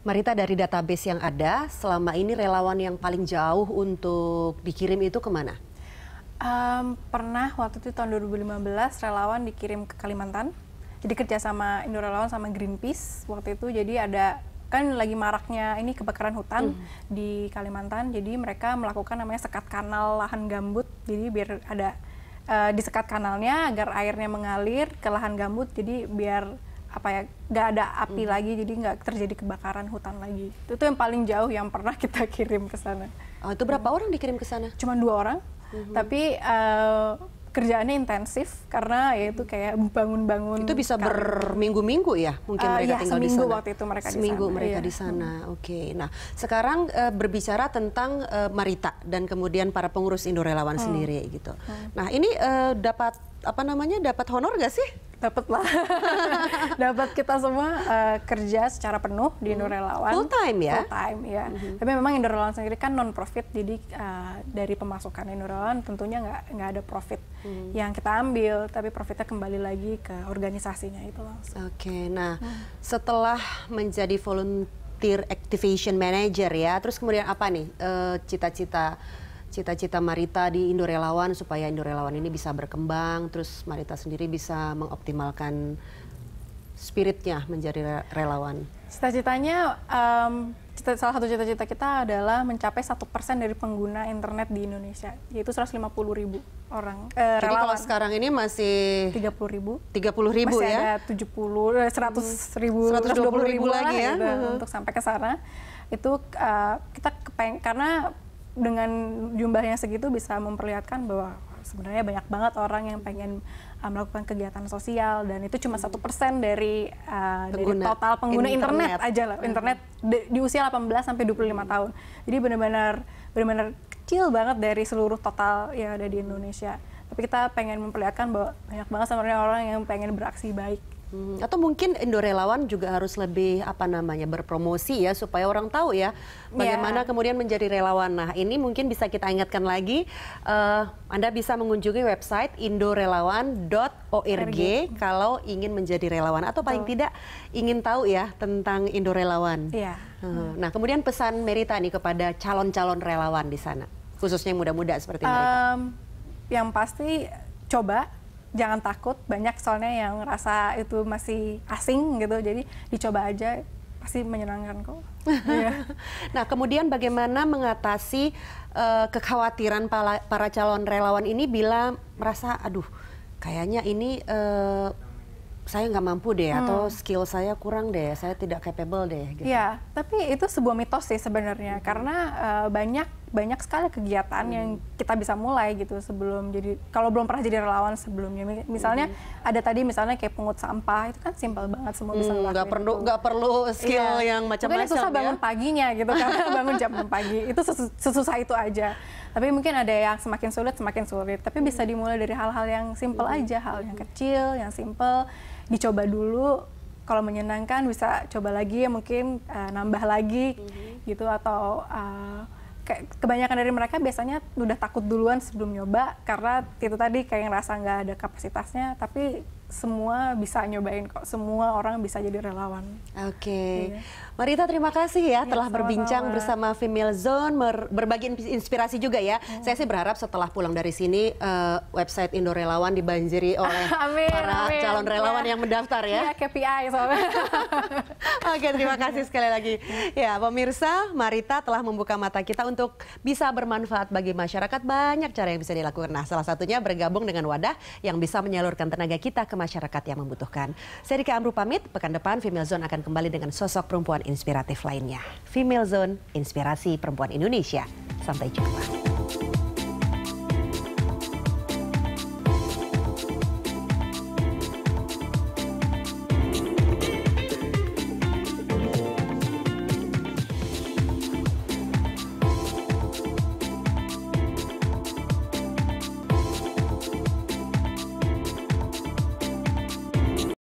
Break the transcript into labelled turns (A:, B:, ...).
A: Marita dari database yang ada, selama ini relawan yang paling jauh untuk dikirim itu kemana?
B: Um, pernah waktu itu tahun 2015 relawan dikirim ke Kalimantan. Jadi kerja sama Indorelawan sama Greenpeace waktu itu. Jadi ada kan lagi maraknya ini kebakaran hutan hmm. di Kalimantan. Jadi mereka melakukan namanya sekat kanal lahan gambut. Jadi biar ada uh, sekat kanalnya agar airnya mengalir ke lahan gambut. Jadi biar apa ya nggak ada api hmm. lagi jadi nggak terjadi kebakaran hutan lagi itu tuh yang paling jauh yang pernah kita kirim ke sana oh, itu berapa hmm. orang dikirim ke sana cuma dua orang hmm. tapi uh, kerjaannya intensif karena ya itu hmm. kayak
A: bangun-bangun itu bisa kan. berminggu-minggu ya mungkin uh, mereka ya, tinggal di sana waktu itu mereka seminggu di sana, mereka iya. di sana hmm. oke okay. nah sekarang uh, berbicara tentang uh, Marita dan kemudian para pengurus Indorelawan hmm. sendiri gitu hmm. nah ini uh, dapat apa namanya dapat honor gak sih dapat lah dapat kita semua uh, kerja secara penuh di Indo hmm.
B: Relawan full time ya full time ya mm -hmm. tapi memang Indo Relawan sendiri kan non profit jadi uh, dari pemasukan Indo Relawan tentunya nggak nggak ada profit mm. yang kita ambil tapi profitnya kembali lagi
A: ke organisasinya itu langsung oke okay, nah hmm. setelah menjadi volunteer activation manager ya terus kemudian apa nih cita uh, eh, cita -cita cita-cita Marita di Indorelawan supaya Indorelawan ini bisa berkembang, terus Marita sendiri bisa mengoptimalkan spiritnya menjadi relawan? Cita-citanya,
B: um, cita, salah satu cita-cita kita adalah mencapai satu persen dari pengguna internet di Indonesia, yaitu 150 ribu orang eh, Jadi relawan. kalau sekarang
A: ini masih 30 ribu. 30 ribu masih ya? Masih ada 70, 100 eh, ribu, 120 hmm, ribu, ribu lagi ya? Gitu, uh -huh. Untuk
B: sampai ke sana. Itu uh, kita kepeng, karena dengan jumlah yang segitu bisa memperlihatkan bahwa sebenarnya banyak banget orang yang pengen ah, melakukan kegiatan sosial dan itu cuma satu persen dari, uh, pengguna. total pengguna internet, internet aja lah internet di, di usia 18 sampai 25 hmm. tahun jadi benar-benar benar-benar kecil banget dari seluruh total yang ada di Indonesia tapi kita pengen memperlihatkan bahwa banyak banget sebenarnya orang yang pengen beraksi baik Hmm,
A: atau mungkin Indorelawan juga harus lebih apa namanya berpromosi ya supaya orang tahu ya bagaimana yeah. kemudian menjadi relawan. Nah ini mungkin bisa kita ingatkan lagi. Uh, Anda bisa mengunjungi website indorelawan.org kalau ingin menjadi relawan atau paling tidak ingin tahu ya tentang Indorelawan. Yeah. Iya. Hmm. Nah kemudian pesan Merita nih kepada calon-calon relawan di sana khususnya yang muda-muda seperti um,
B: Merita yang pasti coba jangan takut banyak soalnya yang rasa itu masih asing gitu jadi dicoba aja pasti menyenangkan kok.
A: Iya. Nah kemudian bagaimana mengatasi uh, kekhawatiran para, para calon relawan ini bila merasa aduh kayaknya ini uh, saya nggak mampu deh hmm. atau skill saya kurang deh saya tidak capable deh. Gitu.
B: Ya tapi itu sebuah mitos sih sebenarnya hmm. karena uh, banyak banyak sekali kegiatan hmm. yang kita bisa mulai gitu sebelum jadi kalau belum pernah jadi relawan sebelumnya misalnya hmm. ada tadi misalnya kayak pungut sampah itu kan simpel banget semua bisa hmm, nggak perlu nggak perlu skill yeah. yang macam-macam mungkin susah ya? bangun paginya gitu karena bangun jam 6 pagi itu sesusah itu aja tapi mungkin ada yang semakin sulit semakin sulit tapi bisa hmm. dimulai dari hal-hal yang simpel hmm. aja hal yang hmm. kecil yang simpel dicoba dulu kalau menyenangkan bisa coba lagi ya mungkin uh, nambah lagi -hmm. gitu atau uh, kebanyakan dari mereka biasanya udah takut duluan sebelum nyoba karena itu tadi kayak ngerasa nggak ada kapasitasnya tapi
A: semua bisa nyobain kok. Semua orang bisa jadi relawan. Oke. Okay. Iya. Marita terima kasih ya, ya telah sama berbincang sama. bersama Female Zone, berbagi inspirasi juga ya. Hmm. Saya sih berharap setelah pulang dari sini uh, website Indo Relawan dibanjiri oleh amin, para amin. calon relawan ya. yang mendaftar ya. Ya KPI soalnya. Oke, terima kasih sekali lagi. Iya. Ya, pemirsa, Marita telah membuka mata kita untuk bisa bermanfaat bagi masyarakat. Banyak cara yang bisa dilakukan. Nah, salah satunya bergabung dengan wadah yang bisa menyalurkan tenaga kita ke masyarakat yang membutuhkan. Saya Dika Amru pamit, pekan depan Female Zone akan kembali dengan sosok perempuan inspiratif lainnya. Female Zone, inspirasi perempuan Indonesia. Sampai jumpa.